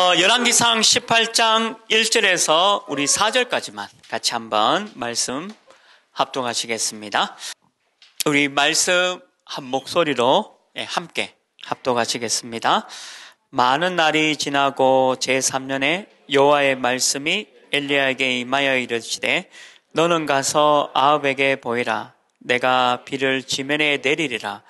어, 열왕기상 18장 1절에서 우리 4절까지만 같이 한번 말씀 합동하시겠습니다. 우리 말씀 한 목소리로 예, 함께 합동하시겠습니다. 많은 날이 지나고 제3년에 여호와의 말씀이 엘리야에게 임하여 이르시되 너는 가서 아합에게 보이라 내가 비를 지면에 내리리라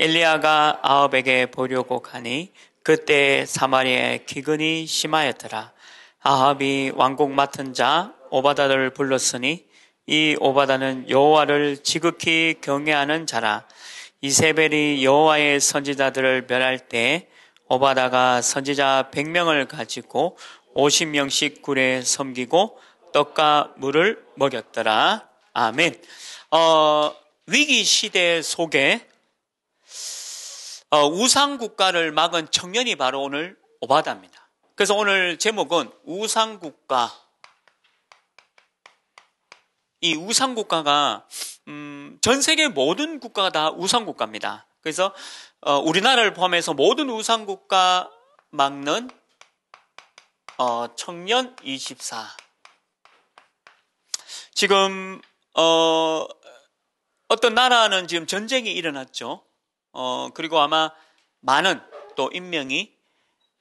엘리야가 아합에게 보려고 가니 그때 사마리아에 기근이 심하였더라. 아합이 왕국 맡은 자 오바다를 불렀으니 이 오바다는 여호와를 지극히 경외하는 자라. 이세벨이 여호와의 선지자들을 멸할 때 오바다가 선지자 100명을 가지고 50명씩 굴에 섬기고 떡과 물을 먹였더라. 아멘. 어, 위기 시대 속에 어, 우상 국가를 막은 청년이 바로 오늘 오바다입니다. 그래서 오늘 제목은 우상 국가. 이 우상 국가가 음, 전 세계 모든 국가가 다 우상 국가입니다. 그래서 어, 우리나라를 포함해서 모든 우상 국가 막는 어, 청년 24. 지금 어, 어떤 나라는 지금 전쟁이 일어났죠. 어, 그리고 아마 많은 또 인명이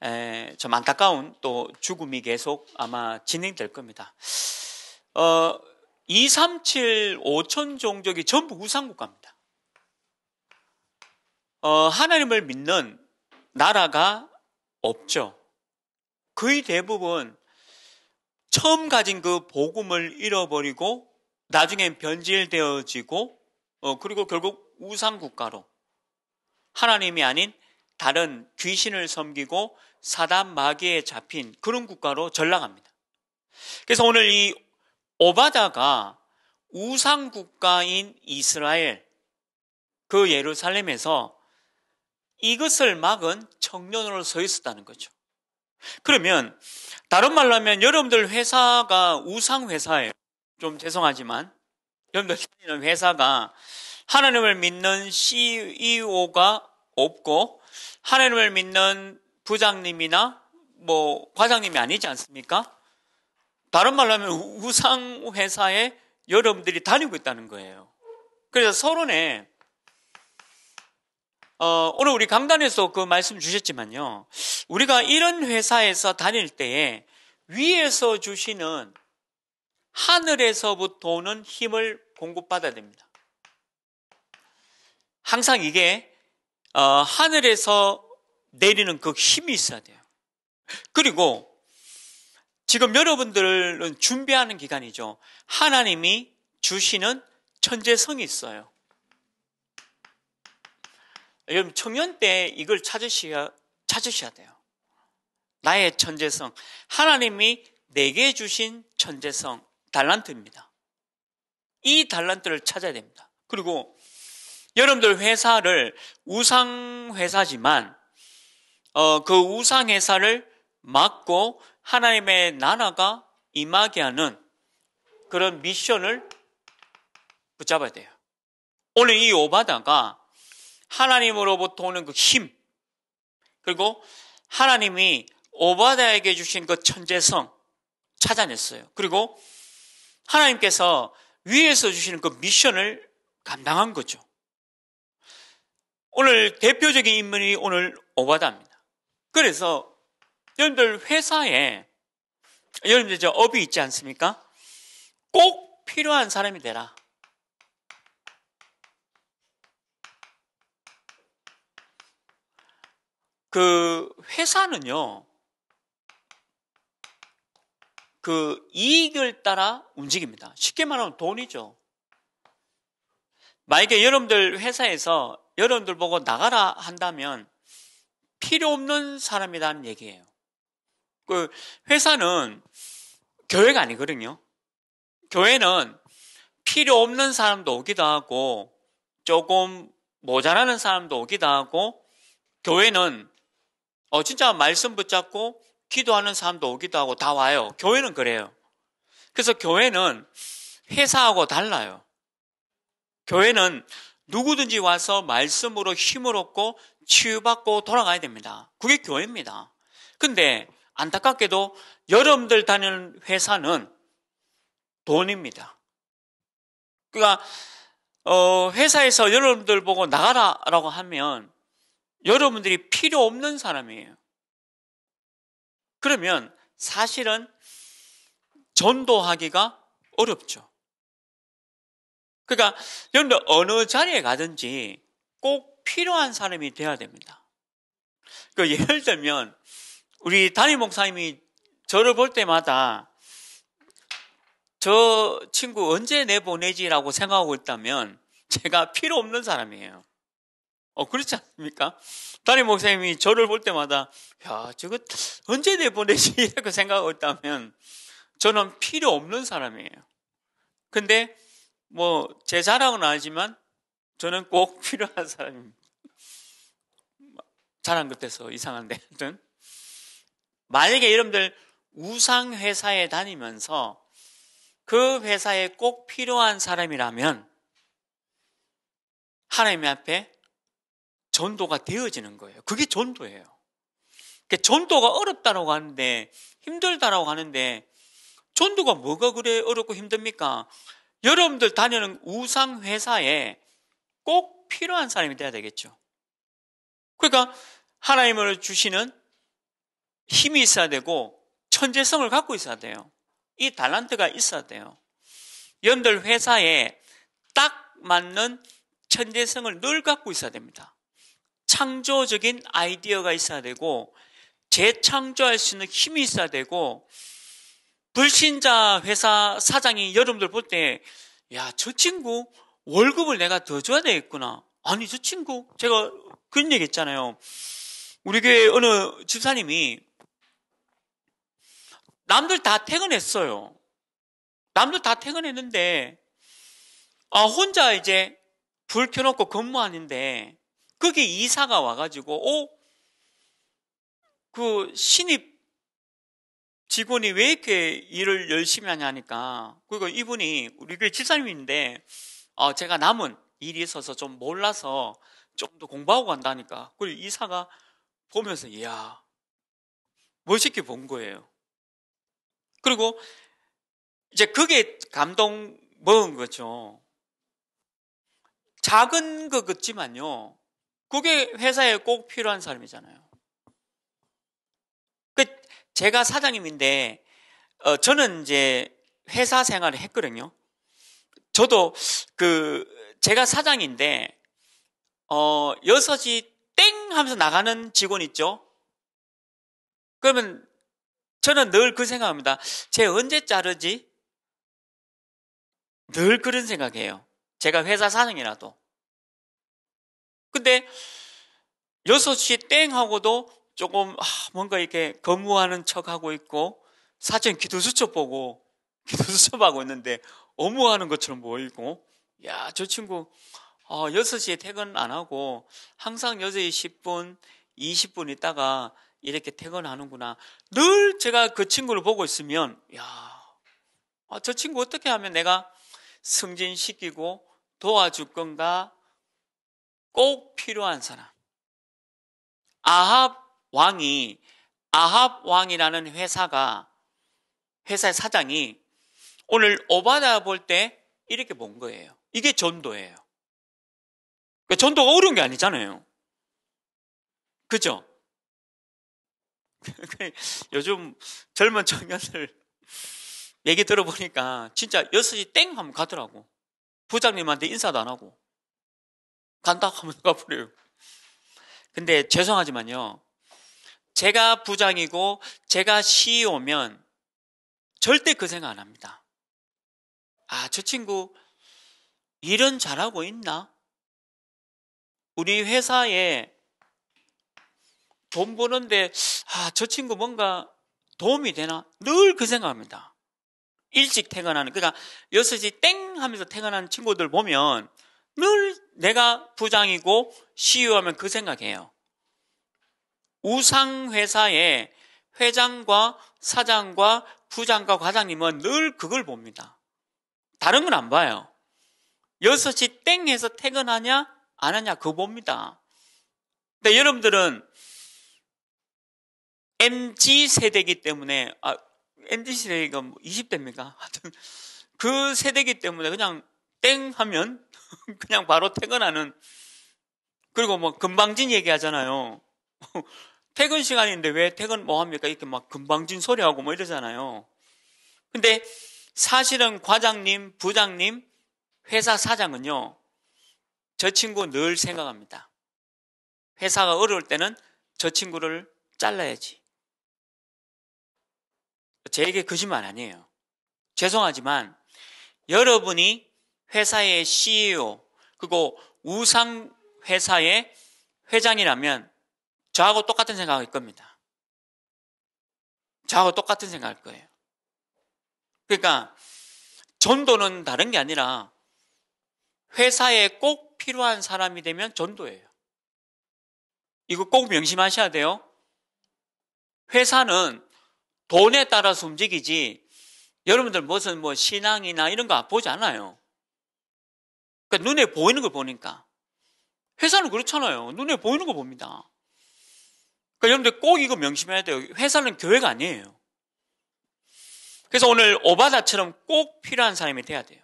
에, 좀 안타까운 또 죽음이 계속 아마 진행될 겁니다. 어, 237 5천 종족이 전부 우상국가입니다. 어, 하나님을 믿는 나라가 없죠. 거의 대부분 처음 가진 그 복음을 잃어버리고 나중엔 변질되어지고 어, 그리고 결국 우상국가로 하나님이 아닌 다른 귀신을 섬기고 사단 마귀에 잡힌 그런 국가로 전락합니다. 그래서 오늘 이 오바다가 우상 국가인 이스라엘 그 예루살렘에서 이것을 막은 청년으로 서 있었다는 거죠. 그러면 다른 말로 하면 여러분들 회사가 우상 회사예요. 좀 죄송하지만 여러분들 회사가 하나님을 믿는 CEO가 없고 하나님을 믿는 부장님이나 뭐 과장님이 아니지 않습니까? 다른 말로 하면 우상 회사에 여러분들이 다니고 있다는 거예요. 그래서 서론에 어, 오늘 우리 강단에서 그 말씀 주셨지만요. 우리가 이런 회사에서 다닐 때에 위에서 주시는 하늘에서부터 오는 힘을 공급받아야 됩니다. 항상 이게 어, 하늘에서 내리는 그 힘이 있어야 돼요. 그리고 지금 여러분들은 준비하는 기간이죠. 하나님이 주시는 천재성이 있어요. 여러분 청년 때 이걸 찾으셔야 찾으셔야 돼요. 나의 천재성. 하나님이 내게 주신 천재성 달란트입니다. 이 달란트를 찾아야 됩니다. 그리고 여러분들 회사를 우상 회사지만 어, 그 우상 회사를 막고 하나님의 나라가 임하게 하는 그런 미션을 붙잡아야 돼요. 오늘 이 오바다가 하나님으로부터 오는 그 힘, 그리고 하나님이 오바다에게 주신 그 천재성 찾아냈어요. 그리고 하나님께서 위에서 주시는 그 미션을 감당한 거죠. 오늘 대표적인 인물이 오늘 오바다입니다. 그래서 여러분들 회사에 여러분들 저 업이 있지 않습니까? 꼭 필요한 사람이 되라. 그 회사는요, 그 이익을 따라 움직입니다. 쉽게 말하면 돈이죠. 만약에 여러분들 회사에서 여러분들 보고 나가라 한다면 필요 없는 사람이라는 얘기예요. 그 회사는 교회가 아니거든요. 교회는 필요 없는 사람도 오기도 하고 조금 모자라는 사람도 오기도 하고 교회는 어 진짜 말씀 붙잡고 기도하는 사람도 오기도 하고 다 와요. 교회는 그래요. 그래서 교회는 회사하고 달라요. 교회는 누구든지 와서 말씀으로 힘을 얻고 치유받고 돌아가야 됩니다. 그게 교회입니다. 근데 안타깝게도 여러분들 다니는 회사는 돈입니다. 그러니까 어, 회사에서 여러분들 보고 나가라라고 하면 여러분들이 필요 없는 사람이에요. 그러면 사실은 전도하기가 어렵죠. 그러니까 여러분들 어느 자리에 가든지 꼭 필요한 사람이 돼야 됩니다. 그 예를 들면 우리 담임 목사님이 저를 볼 때마다 저 친구 언제 내보내지라고 생각하고 있다면 제가 필요 없는 사람이에요. 어, 그렇지 않습니까? 담임 목사님이 저를 볼 때마다, 야, 저거 언제 내보내지? 라고 생각하고 있다면 저는 필요 없는 사람이에요. 근데 뭐제 자랑은 아니지만 저는 꼭 필요한 사람입니다. 자랑 끝에서 이상한데 하여튼 만약에 여러분들 우상 회사에 다니면서 그 회사에 꼭 필요한 사람이라면 하나님 앞에 전도가 되어지는 거예요. 그게 전도예요. 그러니까 전도가 어렵다라고 하는데 힘들다라고 하는데 전도가 뭐가 그래 어렵고 힘듭니까? 여러분들 다니는 우상 회사에 꼭 필요한 사람이 돼야 되겠죠. 그러니까 하나님을 주시는 힘이 있어야 되고 천재성을 갖고 있어야 돼요. 이 달란트가 있어야 돼요. 연들 회사에 딱 맞는 천재성을 늘 갖고 있어야 됩니다. 창조적인 아이디어가 있어야 되고 재창조할 수 있는 힘이 있어야 되고 불신자 회사 사장이 여러분들 볼 때, 야, 저 친구 월급을 내가 더 줘야 되겠구나. 아니, 저 친구, 제가 그런 얘기 했잖아요. 우리 교회 어느 집사님이 남들 다 퇴근했어요. 남들 다 퇴근했는데, 아, 혼자 이제 불 켜놓고 근무하는데, 그게 이사가 와가지고, 오, 어? 그 신입 직원이 왜 이렇게 일을 열심히 하냐니까. 하 그리고 이분이 우리 교회 집사님인데, 어, 제가 남은 일이 있어서 좀 몰라서 좀 더 공부하고 간다니까. 그리고 이사가 보면서, 이야, 멋있게 본 거예요. 그리고 이제 그게 감동 먹은 거죠. 작은 거 같지만요. 그게 회사에 꼭 필요한 사람이잖아요. 제가 사장님인데 어, 저는 이제 회사 생활을 했거든요. 저도 그 제가 사장인데 어 6시 땡 하면서 나가는 직원 있죠. 그러면 저는 늘 그 생각합니다. 쟤 언제 자르지? 늘 그런 생각해요. 제가 회사 사장이라도. 근데 6시 땡 하고도 조금 아, 뭔가 이렇게 근무하는 척하고 있고 사전 기도수첩 보고 기도수첩하고 있는데 업무하는 것처럼 보이고 야 저 친구 어, 6시에 퇴근 안 하고 항상 6시 10분, 20분 있다가 이렇게 퇴근하는구나. 늘 제가 그 친구를 보고 있으면 야, 아, 저 친구 어떻게 하면 내가 승진시키고 도와줄 건가? 꼭 필요한 사람. 아합 왕이 아합 왕이라는 회사가 회사의 사장이 오늘 오바다 볼 때 이렇게 본 거예요. 이게 전도예요. 그러니까 전도가 어려운 게 아니잖아요. 그죠? 그 요즘 젊은 청년들 얘기 들어보니까 진짜 6시 땡 하면 가더라고. 부장님한테 인사도 안 하고. 간다 하면 가버려요. 근데 죄송하지만요. 제가 부장이고 제가 CEO면 절대 그 생각 안 합니다. 아, 저 친구 일은 잘하고 있나? 우리 회사에 돈 버는데 아, 저 친구 뭔가 도움이 되나? 늘 그 생각합니다. 일찍 퇴근하는 그러니까 6시 땡 하면서 퇴근하는 친구들 보면 늘 내가 부장이고 CEO하면 그 생각해요. 우상회사의 회장과 사장과 부장과 과장님은 늘 그걸 봅니다. 다른 건 안 봐요. 6시 땡 해서 퇴근하냐? 안 하냐? 그거 봅니다. 근데 여러분들은 MG 세대기 때문에, 아, MG 세대가 20대입니까? 뭐 하여튼, 그 세대기 때문에 그냥 땡 하면 그냥 바로 퇴근하는, 그리고 뭐 금방진 얘기하잖아요. 퇴근 시간인데 왜 퇴근 뭐 합니까? 이렇게 막 금방진 소리하고 뭐 이러잖아요. 근데 사실은 과장님, 부장님, 회사 사장은요, 저 친구 늘 생각합니다. 회사가 어려울 때는 저 친구를 잘라야지. 제게 거짓말 아니에요. 죄송하지만 여러분이 회사의 CEO 그리고 우상 회사의 회장이라면 저하고 똑같은 생각일 겁니다. 저하고 똑같은 생각일 거예요. 그러니까 전도는 다른 게 아니라 회사에 꼭 필요한 사람이 되면 전도예요. 이거 꼭 명심하셔야 돼요. 회사는 돈에 따라서 움직이지 여러분들 무슨 뭐 신앙이나 이런 거 보지 않아요. 그러니까 눈에 보이는 걸 보니까 회사는 그렇잖아요. 눈에 보이는 거 봅니다. 그러니까 여러분들 꼭 이거 명심해야 돼요. 회사는 교회가 아니에요. 그래서 오늘 오바다처럼 꼭 필요한 사람이 돼야 돼요.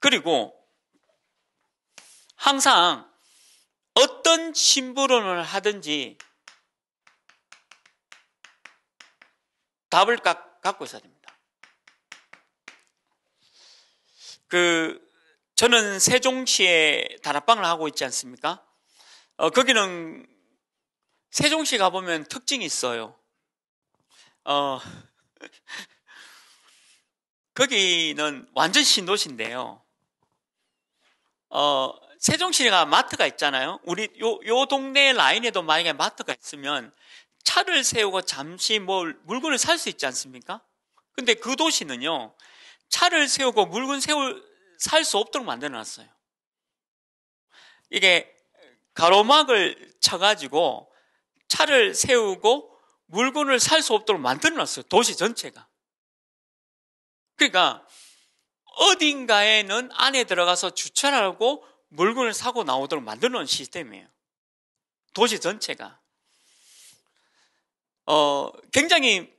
그리고 항상 어떤 심부름을 하든지 답을 갖고 있어야 됩니다. 그 저는 세종시에 다락방을 하고 있지 않습니까? 어, 거기는 세종시 가보면 특징이 있어요. 어, 거기는 완전 신도시인데요. 어, 세종시가 마트가 있잖아요. 우리 요, 요 동네 라인에도 만약에 마트가 있으면 차를 세우고 잠시 뭐 물건을 살 수 있지 않습니까? 근데 그 도시는요, 차를 세우고 물건 세울, 살 수 없도록 만들어 놨어요. 이게 가로막을 쳐가지고 차를 세우고 물건을 살 수 없도록 만들어 놨어요. 도시 전체가. 그러니까 어딘가에는 안에 들어가서 주차를 하고 물건을 사고 나오도록 만들어 놓은 시스템이에요. 도시 전체가. 어, 굉장히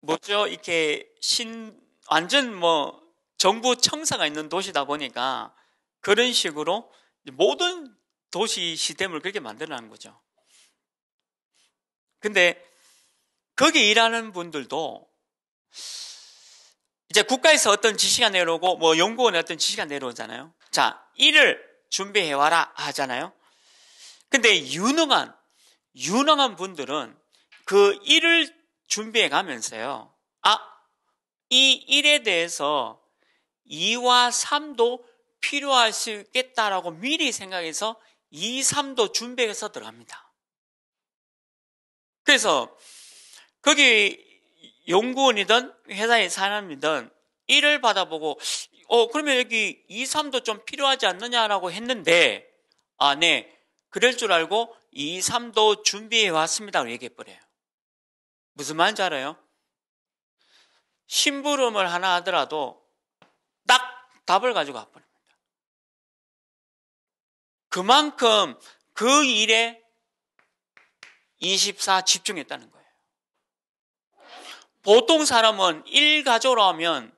뭐죠? 이렇게 신, 완전 뭐 정부 청사가 있는 도시다 보니까 그런 식으로 모든 도시 시스템을 그렇게 만들어 놓은 거죠. 근데 거기 일하는 분들도 이제 국가에서 어떤 지시가 내려오고 뭐 연구원에 어떤 지시가 내려오잖아요. 자, 일을 준비해 와라 하잖아요. 근데 유능한 유능한 분들은 그 일을 준비해 가면서요. 아, 이 일에 대해서 2와 3도 필요할 수 있겠다라고 미리 생각해서 2, 3도 준비해서 들어갑니다. 그래서 거기 연구원이든 회사의 사람이든 일을 받아보고 어 그러면 여기 2, 3도 좀 필요하지 않느냐라고 했는데 아네 그럴 줄 알고 2, 3도 준비해 왔습니다고 얘기해버려요. 무슨 말인지 알아요? 심부름을 하나 하더라도 딱 답을 가지고 와버립니다. 그만큼 그 일에 24 집중했다는 거예요. 보통 사람은 일 가져오라면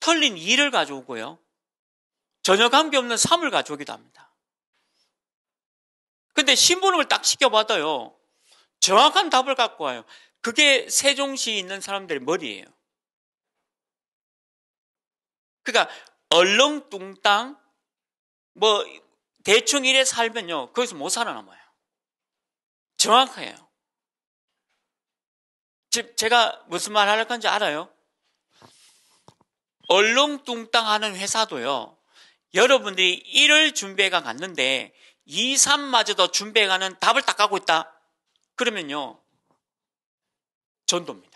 털린 2를 가져오고요. 전혀 관계없는 3을 가져오기도 합니다. 근데 신부름을 딱 시켜봐도요. 정확한 답을 갖고 와요. 그게 세종시에 있는 사람들의 머리예요. 그러니까 얼렁뚱땅 뭐 대충 이래 살면요. 거기서 못 살아남아요. 정확해요. 즉, 제가 무슨 말 하려고 하는지 알아요? 얼렁뚱땅하는 회사도요. 여러분들이 일을 준비해가 갔는데 2, 3마저도 준비해가는 답을 딱 가고 있다. 그러면요. 전도입니다.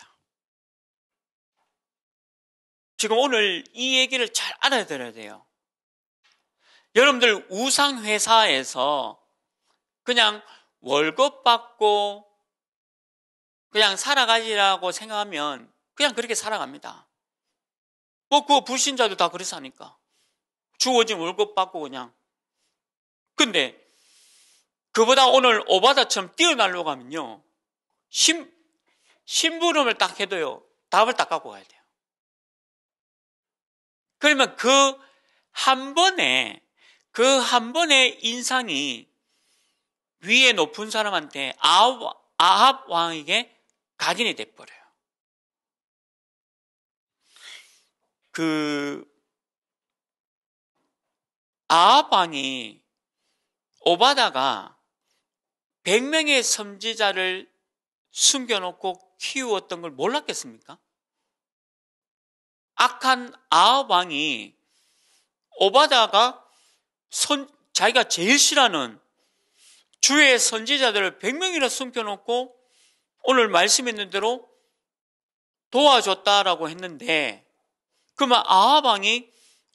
지금 오늘 이 얘기를 잘 알아들어야 돼요. 여러분들 우상회사에서 그냥 월급 받고 그냥 살아가지라고 생각하면 그냥 그렇게 살아갑니다. 뭐, 그 불신자도 다그렇서 하니까. 주어진 월급 받고 그냥. 근데, 그보다 오늘 오바다처럼 뛰어날려고 하면요. 심, 심부름을 딱 해도요. 답을 딱 갖고 가야 돼요. 그러면 그 한 번에, 그 한 번의 인상이 위에 높은 사람한테 아합, 아합 왕에게 각인이 돼버려요. 그 아합 왕이 오바다가 100명의 섬지자를 숨겨놓고 키우었던 걸 몰랐겠습니까? 악한 아합 왕이 오바다가 선, 자기가 제일 싫어하는 주의 선지자들을 100명이나 숨겨놓고 오늘 말씀했는 대로 도와줬다라고 했는데 그러면 아하방이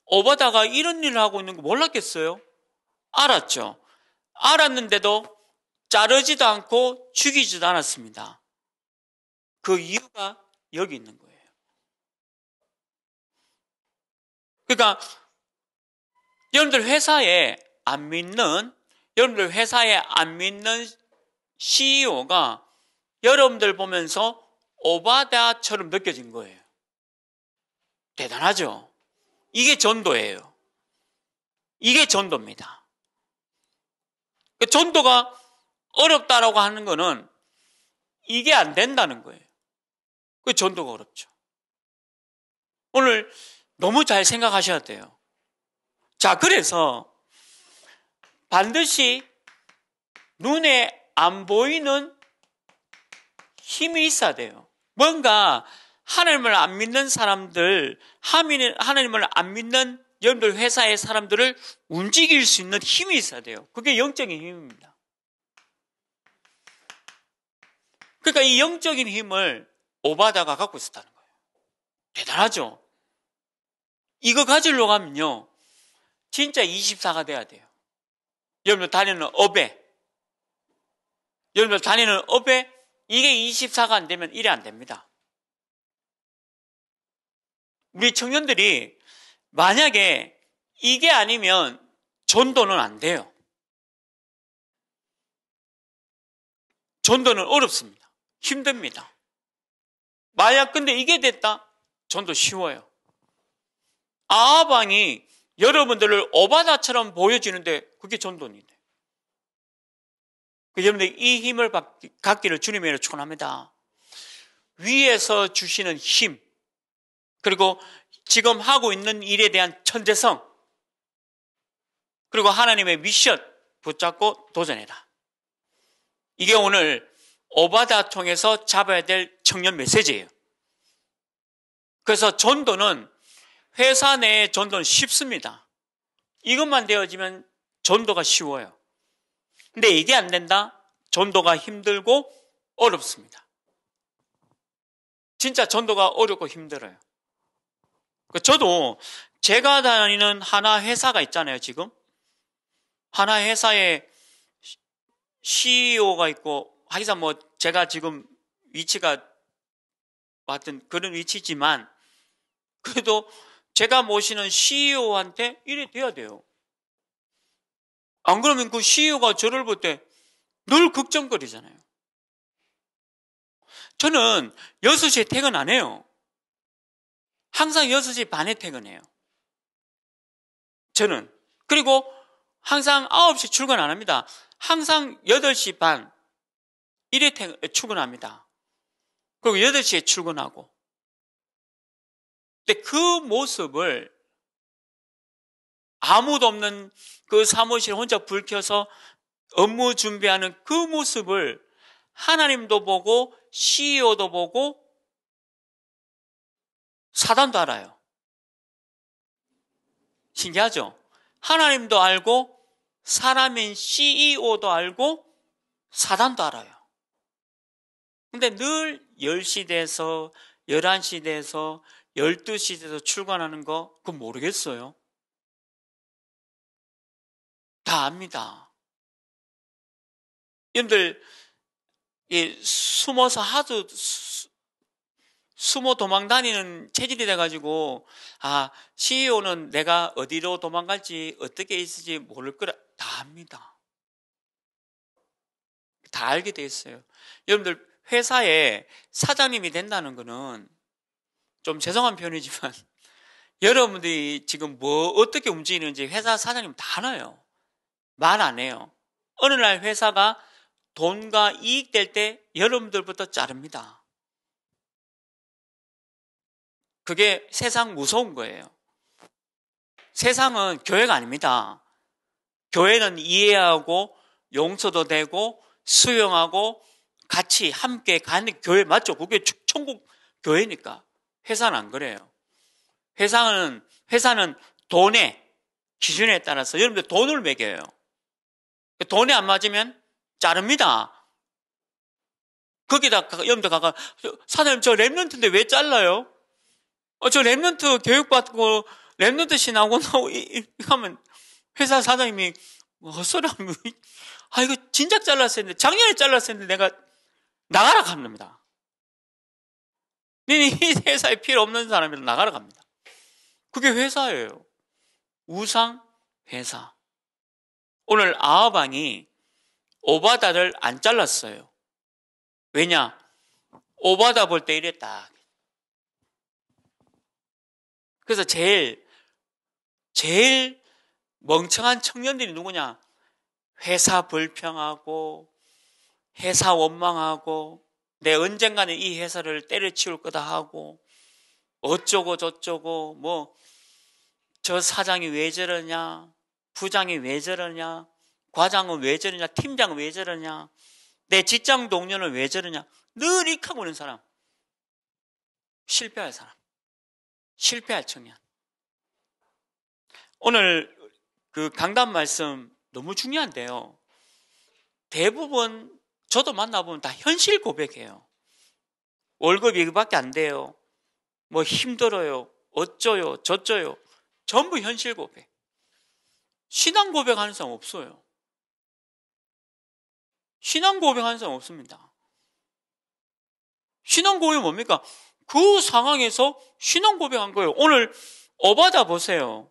오바다가 이런 일을 하고 있는 거 몰랐겠어요? 알았죠. 알았는데도 자르지도 않고 죽이지도 않았습니다. 그 이유가 여기 있는 거예요. 그러니까 여러분들 회사에 안 믿는 여러분들 회사에 안 믿는 CEO가 여러분들 보면서 오바다처럼 느껴진 거예요. 대단하죠? 이게 전도예요. 이게 전도입니다. 그러니까 전도가 어렵다라고 하는 거는 이게 안 된다는 거예요. 그 전도가 어렵죠. 오늘 너무 잘 생각하셔야 돼요. 자, 그래서 반드시 눈에 안 보이는 힘이 있어야 돼요. 뭔가 하나님을 안 믿는 사람들, 하나님을 안 믿는 여러분들 회사의 사람들을 움직일 수 있는 힘이 있어야 돼요. 그게 영적인 힘입니다. 그러니까 이 영적인 힘을 오바다가 갖고 있었다는 거예요. 대단하죠? 이거 가지려고 하면요. 진짜 24가 돼야 돼요. 여러분들 다니는 업에, 여러분들 다니는 업에 이게 24가 안 되면 일이 안 됩니다. 우리 청년들이 만약에 이게 아니면 전도는 안 돼요. 전도는 어렵습니다. 힘듭니다. 만약 근데 이게 됐다? 전도 쉬워요. 아방이 여러분들을 오바다처럼 보여지는데 그게 전도인데. 그 여러분들 이 힘을 갖기를 주님에게 축원합니다. 위에서 주시는 힘 그리고 지금 하고 있는 일에 대한 천재성 그리고 하나님의 미션 붙잡고 도전해라. 이게 오늘 오바다 통해서 잡아야 될 청년 메시지예요. 그래서 전도는 회사 내에 전도는 쉽습니다. 이것만 되어지면 전도가 쉬워요. 근데 이게 안 된다? 전도가 힘들고 어렵습니다. 진짜 전도가 어렵고 힘들어요. 그 저도 제가 다니는 하나 회사가 있잖아요, 지금. 하나 회사에 CEO가 있고, 하기사 뭐 제가 지금 위치가 왔던 그런 위치지만, 그래도 제가 모시는 CEO한테 이래 돼야 돼요. 안 그러면 그 CEO가 저를 볼 때 늘 걱정거리잖아요. 저는 6시에 퇴근 안 해요. 항상 6시 반에 퇴근해요. 저는. 그리고 항상 9시 출근 안 합니다. 항상 8시 반, 이래 퇴근, 출근합니다. 그리고 8시에 출근하고. 근데 그 모습을 아무도 없는 그 사무실 혼자 불 켜서 업무 준비하는 그 모습을 하나님도 보고 CEO도 보고 사단도 알아요. 신기하죠? 하나님도 알고 사람인 CEO도 알고 사단도 알아요. 근데 늘 10시 돼서 11시 돼서 12시 돼서 출근하는 거, 그건 모르겠어요. 다 압니다. 여러분들, 예, 숨어서 하도 수, 숨어 도망 다니는 체질이 돼가지고, 아, CEO는 내가 어디로 도망갈지, 어떻게 있을지 모를 거라, 다 압니다. 다 알게 돼 있어요. 여러분들, 회사에 사장님이 된다는 거는 좀 죄송한 표현이지만 여러분들이 지금 뭐 어떻게 움직이는지 회사 사장님 다 알아요. 말 안 해요. 어느 날 회사가 돈과 이익 될 때 여러분들부터 자릅니다. 그게 세상 무서운 거예요. 세상은 교회가 아닙니다. 교회는 이해하고 용서도 되고 수용하고 같이 함께 가는 교회 맞죠? 그게 천국 교회니까. 회사는 안 그래요. 회사는, 회사는 돈의 기준에 따라서 여러분들 돈을 매겨요. 그 돈에 안 맞으면 자릅니다. 거기다 여러분들 가가 사장님 저 랩런트인데 왜 잘라요? 어, 저 랩런트 교육받고 랩런트 신하고 나고 하면 회사 사장님이 헛소리하면 아 이거 진작 잘랐었는데 작년에 잘랐었는데 내가 나가라 합니다. 니는 이 회사에 필요 없는 사람이라 나가러 갑니다. 그게 회사예요. 우상 회사. 오늘 아합왕이 오바다를 안 잘랐어요. 왜냐? 오바다 볼 때 이랬다. 그래서 제일 제일 멍청한 청년들이 누구냐? 회사 불평하고 회사 원망하고 내 언젠가는 이 회사를 때려치울 거다 하고 어쩌고 저쩌고 뭐 저 사장이 왜 저러냐 부장이 왜 저러냐 과장은 왜 저러냐 팀장은 왜 저러냐 내 직장 동료는 왜 저러냐 늘 익하고 있는 사람 실패할 사람 실패할 청년 오늘 그 강단 말씀 너무 중요한데요 대부분 저도 만나보면 다 현실 고백해요. 월급이 이거밖에 안 돼요. 뭐 힘들어요. 어쩌요. 저쩌요. 전부 현실 고백. 신앙 고백하는 사람 없어요. 신앙 고백하는 사람 없습니다. 신앙 고백이 뭡니까? 그 상황에서 신앙 고백한 거예요. 오늘 어바다 보세요.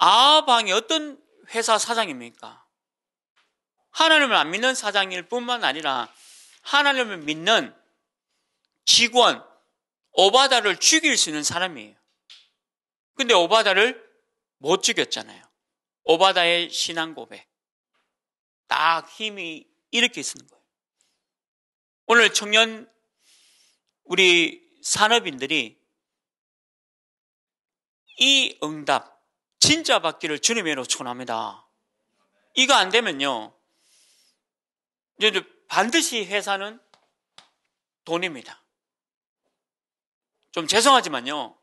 아방이 어떤 회사 사장입니까? 하나님을 안 믿는 사장일 뿐만 아니라 하나님을 믿는 직원 오바다를 죽일 수 있는 사람이에요. 근데 오바다를 못 죽였잖아요. 오바다의 신앙 고백. 딱 힘이 이렇게 쓰는 거예요. 오늘 청년 우리 산업인들이 이 응답 진짜 받기를 주님으로 축원합니다. 이거 안 되면요. 이제 반드시 회사는 돈입니다. 좀 죄송하지만요.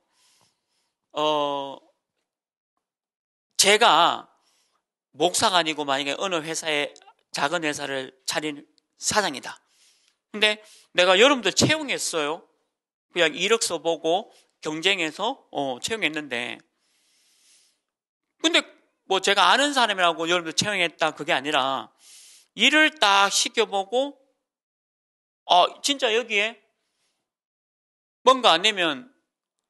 어, 제가 목사가 아니고 만약에 어느 회사에 작은 회사를 차린 사장이다. 근데 내가 여러분들 채용했어요. 그냥 이력서 보고 경쟁해서 어, 채용했는데 근데 뭐 제가 아는 사람이라고 여러분들 채용했다 그게 아니라 이를 딱 시켜보고 어, 진짜 여기에 뭔가 안 내면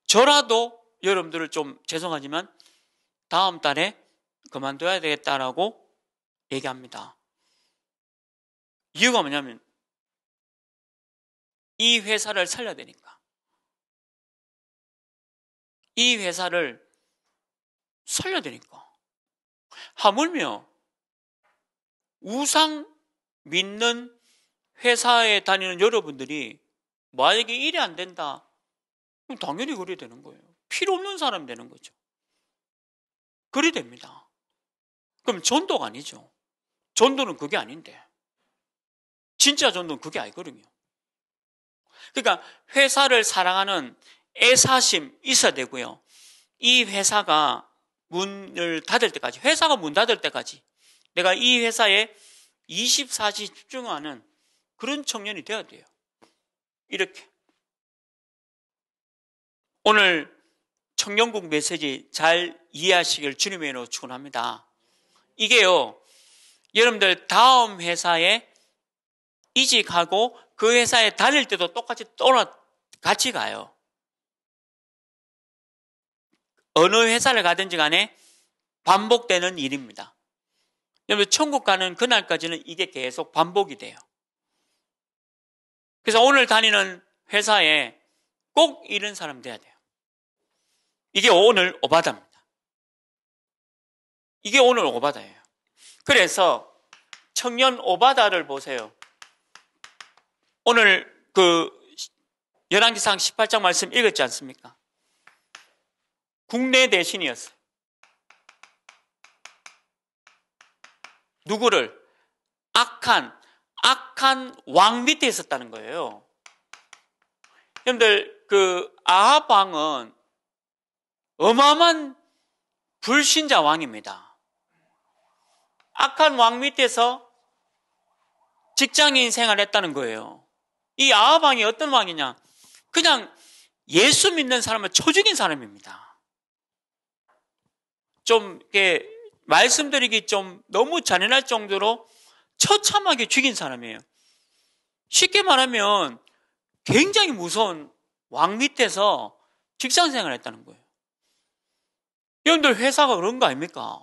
저라도 여러분들을 좀 죄송하지만 다음 달에 그만둬야 되겠다라고 얘기합니다. 이유가 뭐냐면 이 회사를 살려야 되니까. 이 회사를 살려야 되니까. 하물며 우상 믿는 회사에 다니는 여러분들이 만약에 일이 안 된다. 그럼 당연히 그래야 되는 거예요. 필요 없는 사람이 되는 거죠. 그래 됩니다. 그럼 전도가 아니죠. 전도는 그게 아닌데. 진짜 전도는 그게 아니거든요. 그러니까 회사를 사랑하는 애사심 있어야 되고요. 이 회사가 문을 닫을 때까지, 회사가 문 닫을 때까지 내가 이 회사에 24시 집중하는 그런 청년이 되어야 돼요. 이렇게. 오늘 청년국 메시지 잘 이해하시길 주님의 이름으로 축원합니다. 이게요. 여러분들 다음 회사에 이직하고 그 회사에 다닐 때도 똑같이 떠나 같이 가요. 어느 회사를 가든지 간에 반복되는 일입니다. 왜냐하면 천국 가는 그날까지는 이게 계속 반복이 돼요. 그래서 오늘 다니는 회사에 꼭 이런 사람 돼야 돼요. 이게 오늘 오바다입니다. 이게 오늘 오바다예요. 그래서 청년 오바다를 보세요. 오늘 그 열왕기상 18장 말씀 읽었지 않습니까? 국내 대신이었어요. 누구를? 악한, 악한 왕 밑에 있었다는 거예요. 여러분들, 그 아합왕은 어마어마한 불신자 왕입니다. 악한 왕 밑에서 직장인 생활을 했다는 거예요. 이 아합왕이 어떤 왕이냐? 그냥 예수 믿는 사람을 초 죽인 사람입니다. 좀, 이렇게, 말씀드리기 좀 너무 잔인할 정도로 처참하게 죽인 사람이에요. 쉽게 말하면 굉장히 무서운 왕 밑에서 직장 생활을 했다는 거예요. 여러분들 회사가 그런 거 아닙니까?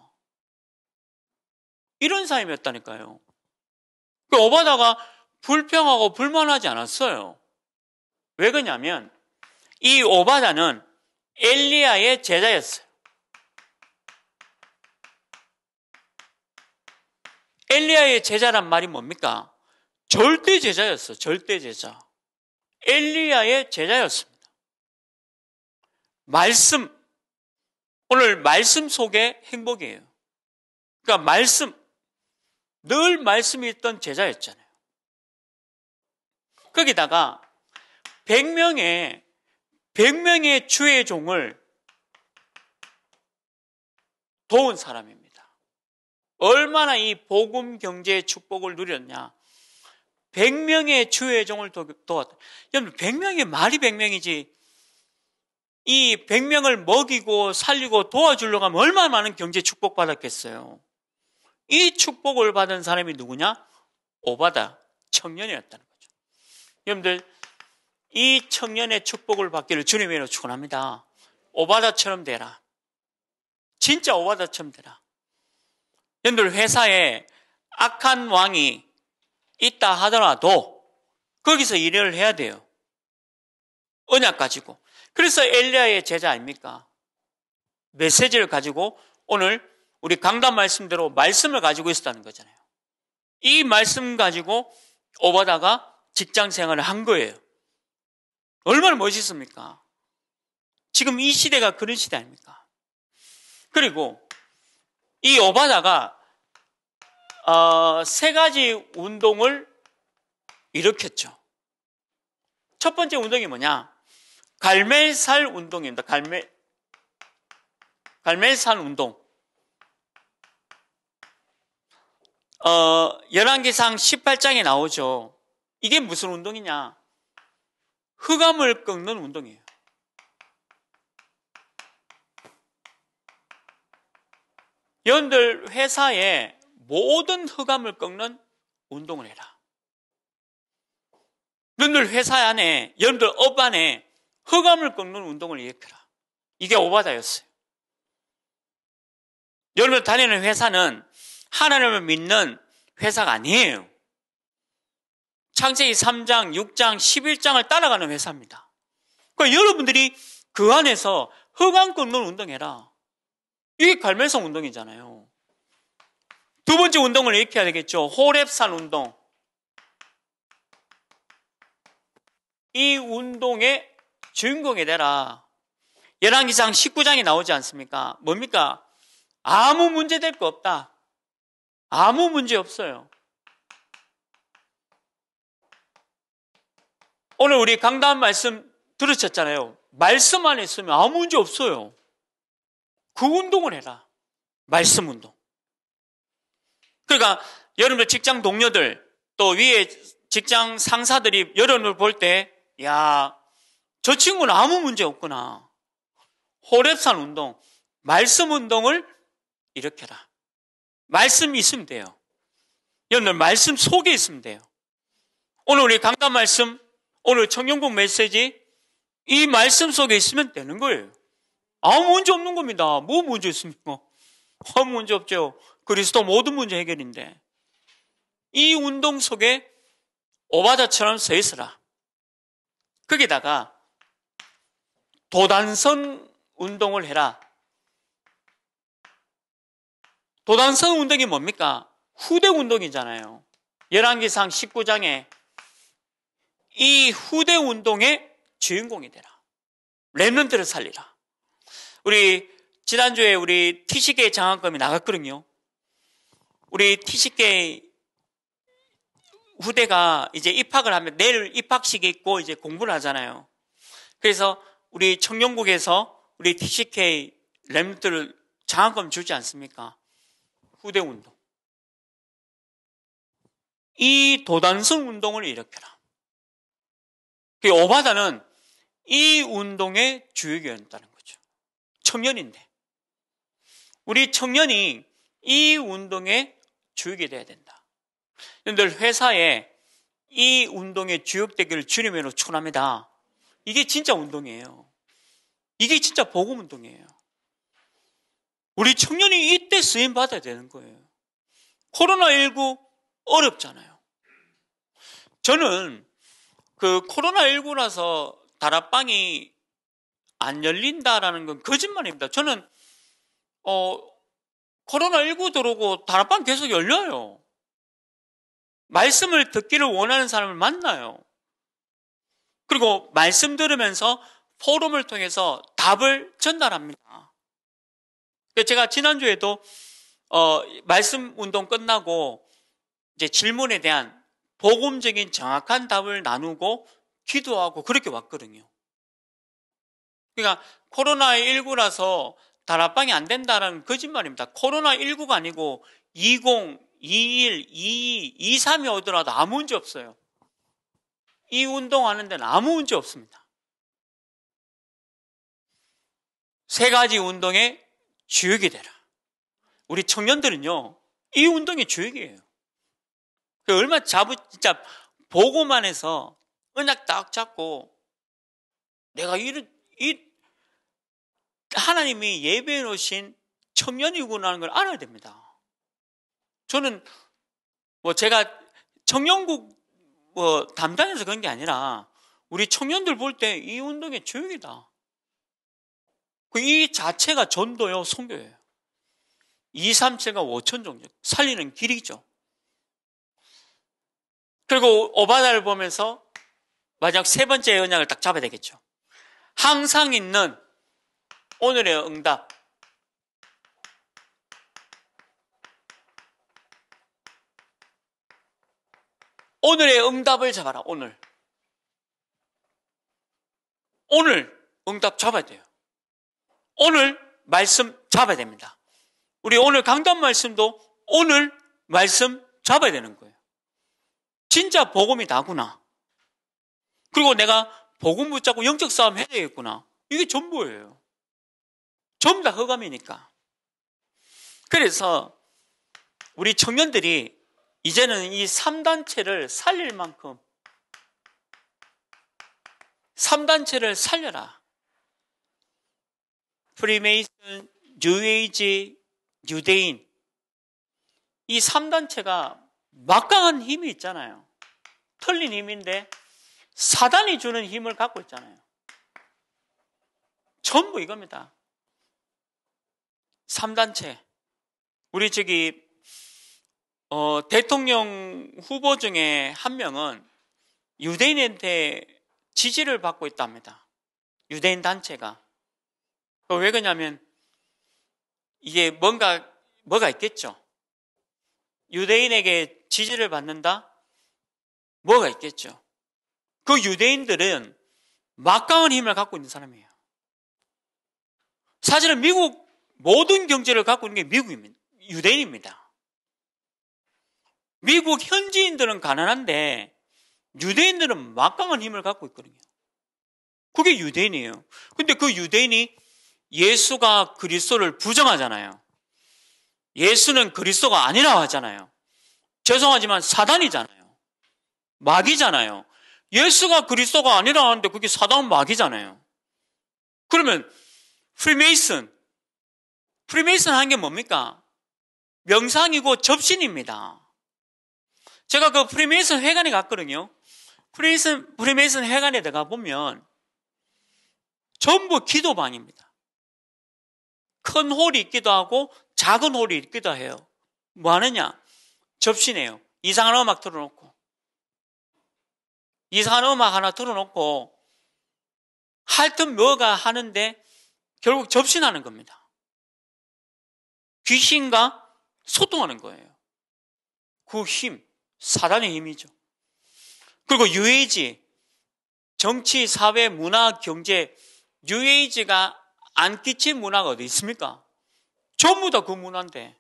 이런 사람이었다니까요. 그 오바다가 불평하고 불만하지 않았어요. 왜 그러냐면 이 오바다는 엘리야의 제자였어요. 엘리야의 제자란 말이 뭡니까? 절대 제자였어. 절대 제자. 엘리야의 제자였습니다. 말씀. 오늘 말씀 속에 행복이에요. 그러니까 말씀. 늘 말씀이 있던 제자였잖아요. 거기다가 100명의 100명의 주의 종을 도운 사람입니다. 얼마나 이 복음 경제의 축복을 누렸냐. 100명의 주의 종을 도왔다. 여러분 100명이 말이 100명이지 이 100명을 먹이고 살리고 도와주려고 하면 얼마나 많은 경제 축복 받았겠어요. 이 축복을 받은 사람이 누구냐? 오바다 청년이었다는 거죠. 여러분들 이 청년의 축복을 받기를 주님으로 축원합니다. 오바다처럼 되라. 진짜 오바다처럼 되라. 여러분들 회사에 악한 왕이 있다 하더라도 거기서 일을 해야 돼요. 언약 가지고. 그래서 엘리아의 제자 아닙니까? 메시지를 가지고 오늘 우리 강단 말씀대로 말씀을 가지고 있었다는 거잖아요. 이 말씀 가지고 오바다가 직장 생활을 한 거예요. 얼마나 멋있습니까? 지금 이 시대가 그런 시대 아닙니까? 그리고 이 오바다가 어, 세 가지 운동을 일으켰죠. 첫 번째 운동이 뭐냐? 갈멜살 운동입니다. 갈멜 갈멜산 운동. 어, 열왕기상 18장에 나오죠. 이게 무슨 운동이냐? 흑암을 꺾는 운동이에요. 여러분들 회사에 모든 흑암을 꺾는 운동을 해라. 여러들 회사 안에, 여러분들 업 안에 흑암을 꺾는 운동을 일으켜라. 이게 오바다였어요. 여러분 다니는 회사는 하나님을 믿는 회사가 아니에요. 창세기 3장, 6장, 11장을 따라가는 회사입니다. 그러니까 여러분들이 그 안에서 흑암 꺾는 운동해라. 이게 갈매성 운동이잖아요. 두 번째 운동을 이렇게 야 되겠죠. 호랩산 운동. 이 운동의 주인공이 되라. 1 1기상 19장이 나오지 않습니까? 뭡니까? 아무 문제 될 거 없다. 아무 문제 없어요. 오늘 우리 강단 말씀 들으셨잖아요. 말씀만 했으면 아무 문제 없어요. 그 운동을 해라. 말씀 운동. 그러니까 여러분들 직장 동료들 또 위에 직장 상사들이 여러분을 볼 때, 야, 저 친구는 아무 문제 없구나. 호랩산 운동, 말씀 운동을 일으켜라. 말씀이 있으면 돼요. 여러분들 말씀 속에 있으면 돼요. 오늘 우리 강단 말씀, 오늘 청년국 메시지, 이 말씀 속에 있으면 되는 거예요. 아무 문제 없는 겁니다. 뭐 문제 있습니까? 아무 뭐 문제 없죠. 그리스도 모든 문제 해결인데 이 운동 속에 오바자처럼 서 있어라. 거기다가 도단선 운동을 해라. 도단선 운동이 뭡니까? 후대 운동이잖아요. 열1기상 19장에 이 후대 운동의 주인공이 되라. 랩런트를 살리라. 우리 지난주에 우리 티식의 장학금이 나갔거든요. 우리 TCK 후대가 이제 입학을 하면 내일 입학식이 있고 이제 공부를 하잖아요. 그래서 우리 청년국에서 우리 TCK 랩들을 장학금 주지 않습니까? 후대 운동. 이 도단성 운동을 일으켜라. 그 오바다는 이 운동의 주역이었다는 거죠. 청년인데. 우리 청년이 이 운동의 주역이 돼야 된다. 여러분들 회사에 이 운동의 주역되기를 주님으로 추원합니다. 이게 진짜 운동이에요. 이게 진짜 복음 운동이에요. 우리 청년이 이때 쓰임 받아야 되는 거예요. 코로나19 어렵잖아요. 저는 그 코로나19 라서 다락방이 안 열린다라는 건 거짓말입니다. 저는 어 코로나19 들어오고 다락방 계속 열려요. 말씀을 듣기를 원하는 사람을 만나요. 그리고 말씀 들으면서 포럼을 통해서 답을 전달합니다. 제가 지난주에도 어, 말씀 운동 끝나고 이제 질문에 대한 복음적인 정확한 답을 나누고 기도하고 그렇게 왔거든요. 그러니까 코로나19라서 다락방이 안된다는 거짓말입니다. 코로나19가 아니고 20, 21, 22, 23이 오더라도 아무 문제 없어요. 이 운동하는 데는 아무 문제 없습니다. 세 가지 운동의 주역이 되라. 우리 청년들은요, 이운동의 주역이에요. 그 얼마 잡, 부 진짜 보고만 해서 은약 딱 잡고 내가 이런, 이 하나님이 예배해 놓으신 청년이구나 하는 걸 알아야 됩니다. 저는 뭐 제가 청년국 뭐 담당해서 그런 게 아니라 우리 청년들 볼 때 이 운동의 교육이다. 그 이 자체가 전도요, 성교예요. 2, 3체가 5천 종족, 살리는 길이죠. 그리고 오바다를 보면서 마지막 세 번째 언약을 딱 잡아야 되겠죠. 항상 있는 오늘의 응답. 오늘의 응답을 잡아라, 오늘. 오늘 응답 잡아야 돼요. 오늘 말씀 잡아야 됩니다. 우리 오늘 강단 말씀도 오늘 말씀 잡아야 되는 거예요. 진짜 복음이 나구나. 그리고 내가 복음 붙잡고 영적 싸움 해야 되겠구나. 이게 전부예요. 전부 다 허감이니까. 그래서 우리 청년들이 이제는 이 3단체를 살릴 만큼 3단체를 살려라. 프리메이슨, 뉴에이지, 유대인 이 3단체가 막강한 힘이 있잖아요. 틀린 힘인데 사단이 주는 힘을 갖고 있잖아요. 전부 이겁니다. 3단체. 우리 저기, 어, 대통령 후보 중에 한 명은 유대인한테 지지를 받고 있답니다. 유대인 단체가. 어, 왜 그러냐면, 이게 뭔가, 뭐가 있겠죠? 유대인에게 지지를 받는다? 뭐가 있겠죠? 그 유대인들은 막강한 힘을 갖고 있는 사람이에요. 사실은 미국 모든 경제를 갖고 있는 게 미국입니다. 유대인입니다. 미국 현지인들은 가난한데 유대인들은 막강한 힘을 갖고 있거든요. 그게 유대인이에요. 근데 그 유대인이 예수가 그리스도를 부정하잖아요. 예수는 그리스도가 아니라고 하잖아요. 죄송하지만 사단이잖아요. 마귀잖아요. 예수가 그리스도가 아니라 하는데 그게 사단 마귀잖아요. 그러면 프리메이슨 프리메이슨 하는 게 뭡니까? 명상이고 접신입니다. 제가 그 프리메이슨 회관에 갔거든요. 프리메이슨, 프리메이슨 회관에 들어가 보면 전부 기도방입니다. 큰 홀이 있기도 하고 작은 홀이 있기도 해요. 뭐 하느냐? 접신해요. 이상한 음악 틀어놓고. 이상한 음악 하나 틀어놓고 하여튼 뭐가 하는데 결국 접신하는 겁니다. 귀신과 소통하는 거예요. 그 힘, 사단의 힘이죠. 그리고 유에이지, 정치, 사회, 문화, 경제, 유에이지가 안 끼친 문화가 어디 있습니까? 전부 다 그 문화인데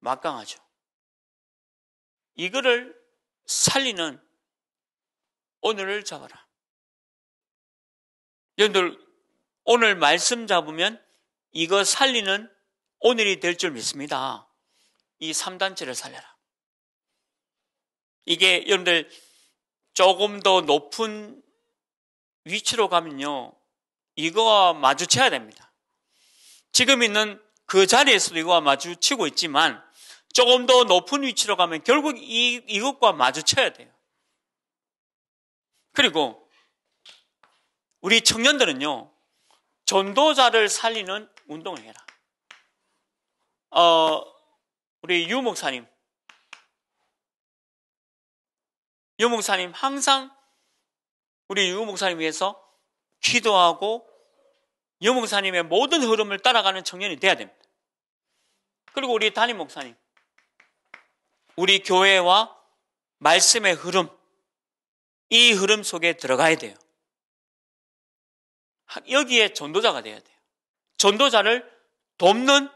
막강하죠. 이거를 살리는 오늘을 잡아라. 여러분들 오늘 말씀 잡으면 이거 살리는 오늘이 될 줄 믿습니다. 이 3단체를 살려라. 이게 여러분들 조금 더 높은 위치로 가면요. 이거와 마주쳐야 됩니다. 지금 있는 그 자리에서도 이거와 마주치고 있지만 조금 더 높은 위치로 가면 결국 이, 이것과 마주쳐야 돼요. 그리고 우리 청년들은요. 전도자를 살리는 운동을 해라. 어, 우리 유 목사님. 유 목사님 항상 우리 유 목사님 위해서 기도하고 유 목사님의 모든 흐름을 따라가는 청년이 돼야 됩니다. 그리고 우리 담임 목사님. 우리 교회와 말씀의 흐름, 이 흐름 속에 들어가야 돼요. 여기에 전도자가 돼야 돼요. 전도자를 돕는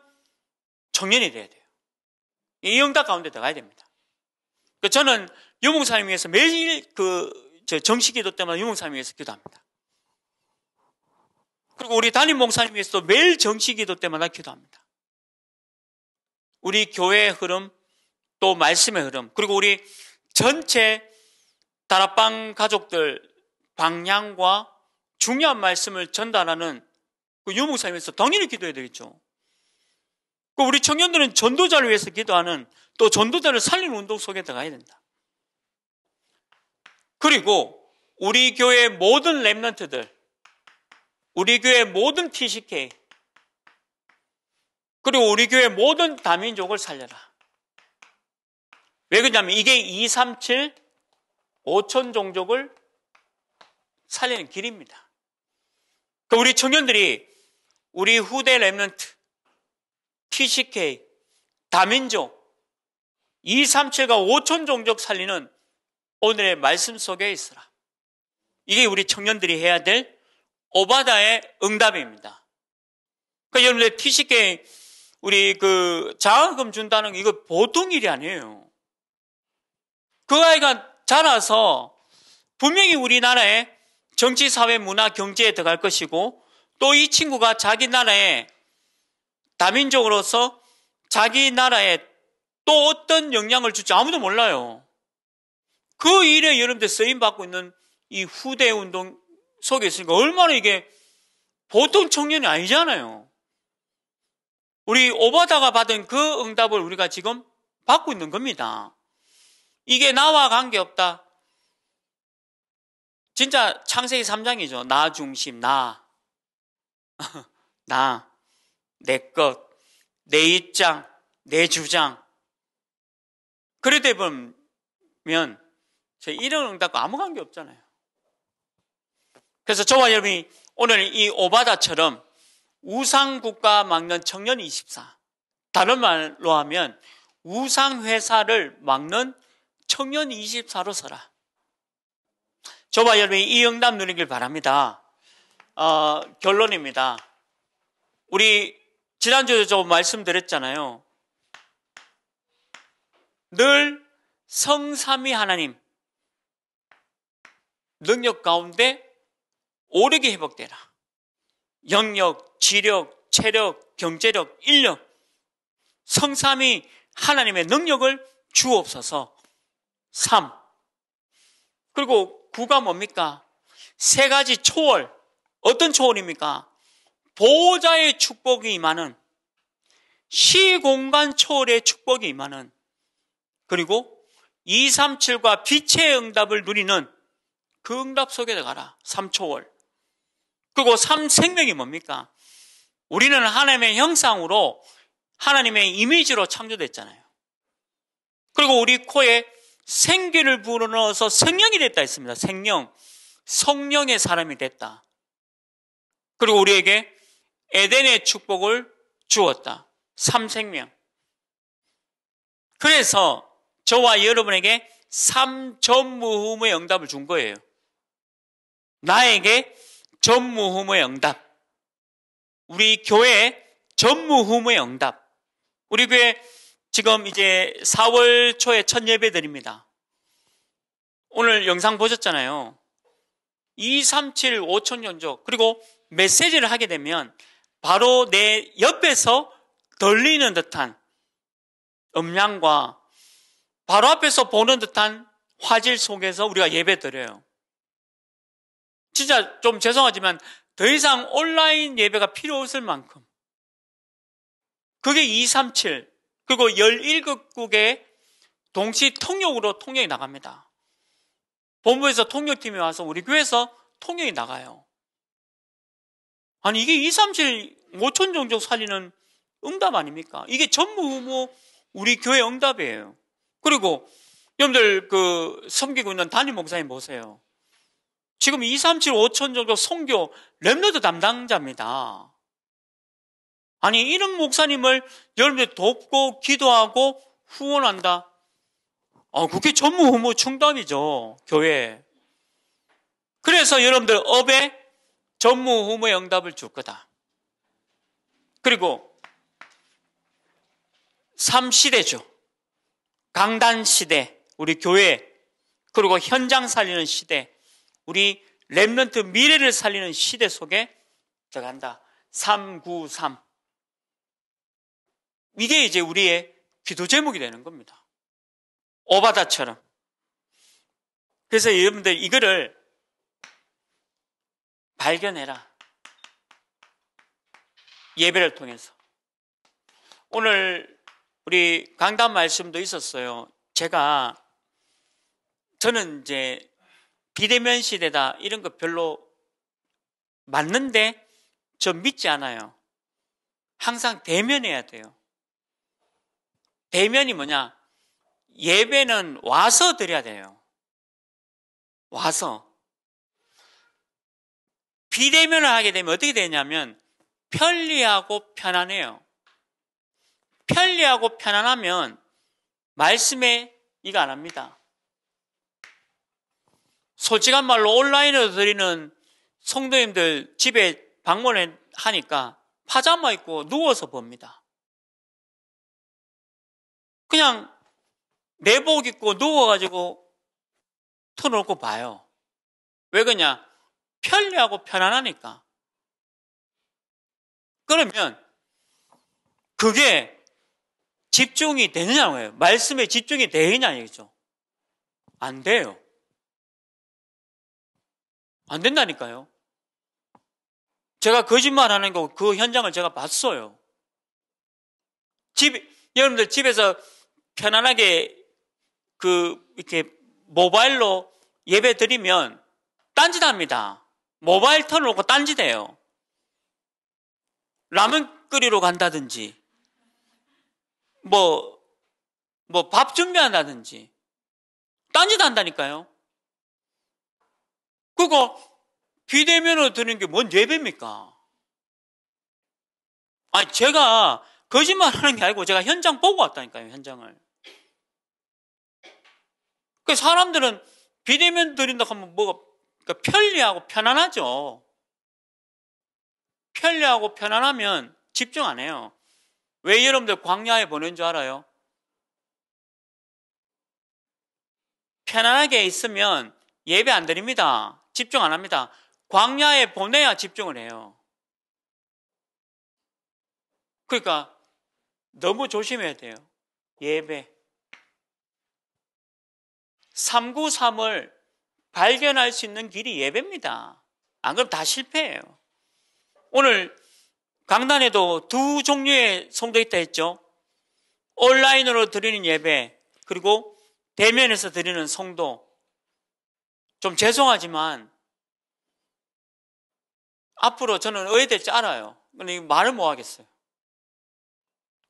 청년이 돼야 돼요. 이 영답 가운데 들어가야 됩니다. 그 저는 유목사님 위해서 매일 그 정식 기도 때마다 유목사님 위해서 기도합니다. 그리고 우리 담임 목사님 위해서도 매일 정식 기도 때마다 기도합니다. 우리 교회의 흐름, 또 말씀의 흐름, 그리고 우리 전체 다락방 가족들 방향과 중요한 말씀을 전달하는 그 유목사님에서 당연히 기도해야 되겠죠. 그 우리 청년들은 전도자를 위해서 기도하는 또 전도자를 살리는 운동 속에 들어가야 된다. 그리고 우리 교회 모든 랩런트들, 우리 교회 모든 TCK, 그리고 우리 교회 모든 다민족을 살려라. 왜 그러냐면 이게 237 5천 종족을 살리는 길입니다. 그러니까 우리 청년들이 우리 후대 랩런트 TCK, 다민족, 237과 5천 종족 살리는 오늘의 말씀 속에 있으라. 이게 우리 청년들이 해야 될 오바다의 응답입니다. 그러니까 여러분들 TCK 우리 그 장학금 준다는 게 이거 보통 일이 아니에요. 그 아이가 자라서 분명히 우리나라의 정치, 사회, 문화, 경제에 들어갈 것이고 또 이 친구가 자기 나라에 다민족으로서 자기 나라에 또 어떤 영향을 줄지 아무도 몰라요. 그 일에 여러분들 쓰임받고 있는 이 후대 운동 속에 있으니까 얼마나 이게 보통 청년이 아니잖아요. 우리 오바다가 받은 그 응답을 우리가 지금 받고 있는 겁니다. 이게 나와 관계없다. 진짜 창세기 3장이죠. 나 중심, 나. 나. 내 것, 내 입장, 내 주장. 그러다 보면 제 이런 응답과 아무 관계 없잖아요. 그래서 저와 여러분이 오늘 이 오바다처럼 우상국가 막는 청년 24. 다른 말로 하면 우상회사를 막는 청년 24로 서라. 저와 여러분이 이 응답 누리길 바랍니다. 어, 결론입니다. 우리 지난주에 저 말씀드렸잖아요. 늘 성삼위 하나님 능력 가운데 오르게 회복되라. 영역, 지력, 체력, 경제력, 인력 성삼위 하나님의 능력을 주옵소서. 3. 그리고 구가 뭡니까? 세 가지 초월. 어떤 초월입니까? 보호자의 축복이 임하는 시공간 초월의 축복이 임하는 그리고 237과 빛의 응답을 누리는 그 응답 속에 들어가라. 3초월. 그리고 3생명이 뭡니까? 우리는 하나님의 형상으로 하나님의 이미지로 창조됐잖아요. 그리고 우리 코에 생기를 불어넣어서 생명이 됐다 했습니다. 생명. 성령의 사람이 됐다. 그리고 우리에게 에덴의 축복을 주었다. 삼생명. 그래서 저와 여러분에게 삼전무후무의 응답을 준 거예요. 나에게 전무후무의 응답. 우리 교회 전무후무의 응답. 우리 교회 지금 이제 4월 초에 첫 예배 드립니다. 오늘 영상 보셨잖아요. 237 5천 년조 그리고 메시지를 하게 되면 바로 내 옆에서 들리는 듯한 음량과 바로 앞에서 보는 듯한 화질 속에서 우리가 예배 드려요. 진짜 좀 죄송하지만 더 이상 온라인 예배가 필요 없을 만큼 그게 237 그리고 11국국의 동시 통역으로 통역이 나갑니다. 본부에서 통역팀이 와서 우리 교회에서 통역이 나가요. 아니 이게 2, 3, 7, 5천 종족 살리는 응답 아닙니까? 이게 전부 뭐 우리 교회 응답이에요. 그리고 여러분들 그 섬기고 있는 단임 목사님 보세요. 지금 2, 3, 7, 5천 종족 성교 랩너드 담당자입니다. 아니 이런 목사님을 여러분들 돕고 기도하고 후원한다. 어, 그게 전무 후무 뭐 충답이죠 교회. 그래서 여러분들 업에 전무후무의 응답을 줄 거다. 그리고 3시대죠. 강단 시대, 우리 교회, 그리고 현장 살리는 시대, 우리 랩런트 미래를 살리는 시대 속에 들어간다. 393. 이게 이제 우리의 기도 제목이 되는 겁니다. 오바다처럼. 그래서 여러분들 이거를 발견해라. 예배를 통해서. 오늘 우리 강단 말씀도 있었어요. 제가 저는 이제 비대면 시대다 이런 거 별로 맞는데 저 믿지 않아요. 항상 대면해야 돼요. 대면이 뭐냐? 예배는 와서 드려야 돼요. 와서. 비대면을 하게 되면 어떻게 되냐면 편리하고 편안해요. 편리하고 편안하면 말씀에 이거 안 합니다. 솔직한 말로 온라인으로 드리는 성도님들 집에 방문을 하니까 파자마 입고 누워서 봅니다. 그냥 내복 입고 누워가지고 터놓고 봐요. 왜 그러냐? 편리하고 편안하니까. 그러면 그게 집중이 되느냐고요. 말씀에 집중이 되느냐 얘기죠. 안 돼요. 안 된다니까요. 제가 거짓말 하는 거그 현장을 제가 봤어요. 집 여러분들 집에서 편안하게 그 이렇게 모바일로 예배 드리면 딴짓합니다. 모바일 터널 놓고 딴지대요. 라면 끓이러 간다든지, 뭐, 뭐 밥 준비한다든지, 딴짓 한다니까요. 그거 비대면으로 드는 게 뭔 예배입니까? 아니, 제가 거짓말 하는 게 아니고 제가 현장 보고 왔다니까요, 현장을. 그 사람들은 비대면 드린다고 하면 뭐가 그러니까 편리하고 편안하죠. 편리하고 편안하면 집중 안 해요. 왜 여러분들 광야에 보낸 줄 알아요? 편안하게 있으면 예배 안 드립니다. 집중 안 합니다. 광야에 보내야 집중을 해요. 그러니까 너무 조심해야 돼요. 예배. 393을 발견할 수 있는 길이 예배입니다. 안그러면다 실패해요. 오늘 강단에도 두 종류의 성도 있다 했죠. 온라인으로 드리는 예배, 그리고 대면에서 드리는 성도. 좀 죄송하지만, 앞으로 저는 의외될 지 알아요. 근데 말을 못 뭐 하겠어요.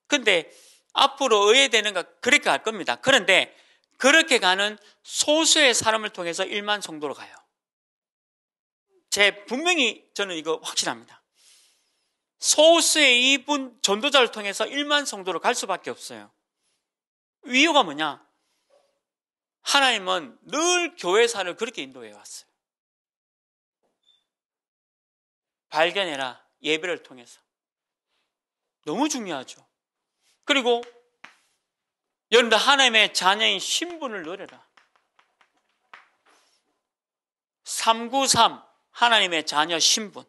근데 앞으로 의외되는 거 그렇게 할 겁니다. 그런데 그렇게 가는 소수의 사람을 통해서 1만 성도로 가요. 제 분명히 저는 이거 확신합니다. 소수의 이분 전도자를 통해서 1만 성도로 갈 수밖에 없어요. 이유가 뭐냐? 하나님은 늘 교회사를 그렇게 인도해 왔어요. 발견해라. 예배를 통해서. 너무 중요하죠. 그리고 여러분들 하나님의 자녀인 신분을 누려라. 393 하나님의 자녀 신분.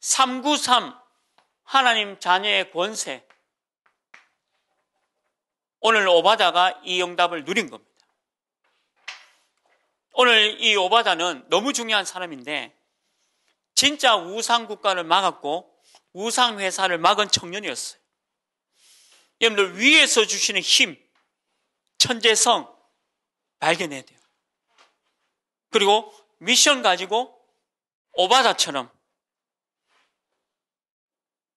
393 하나님 자녀의 권세. 오늘 오바다가 이 응답을 누린 겁니다. 오늘 이 오바다는 너무 중요한 사람인데 진짜 우상 국가를 막았고 우상 회사를 막은 청년이었어요. 여러분들 위에서 주시는 힘, 천재성 발견해야 돼요. 그리고 미션 가지고 오바다처럼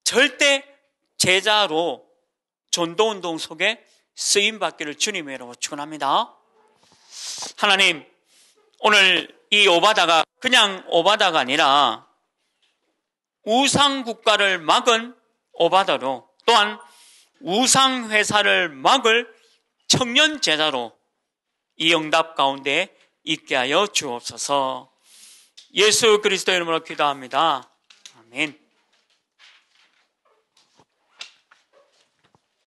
절대 제자로 전도운동 속에 쓰임받기를 주님의 이름으로 축원합니다 하나님, 오늘 이 오바다가 그냥 오바다가 아니라 우상 국가를 막은 오바다로 또한 우상회사를 막을 청년 제자로 이 응답 가운데 있게 하여 주옵소서 예수 그리스도 이름으로 기도합니다. 아멘.